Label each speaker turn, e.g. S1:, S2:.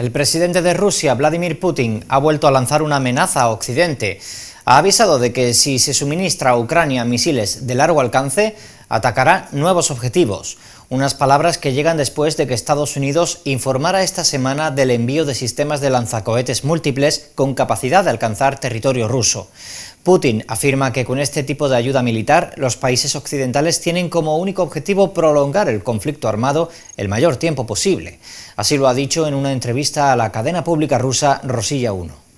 S1: El presidente de Rusia, Vladimir Putin, ha vuelto a lanzar una amenaza a Occidente ha avisado de que si se suministra a Ucrania misiles de largo alcance, atacará nuevos objetivos. Unas palabras que llegan después de que Estados Unidos informara esta semana del envío de sistemas de lanzacohetes múltiples con capacidad de alcanzar territorio ruso. Putin afirma que con este tipo de ayuda militar los países occidentales tienen como único objetivo prolongar el conflicto armado el mayor tiempo posible. Así lo ha dicho en una entrevista a la cadena pública rusa Rosilla 1.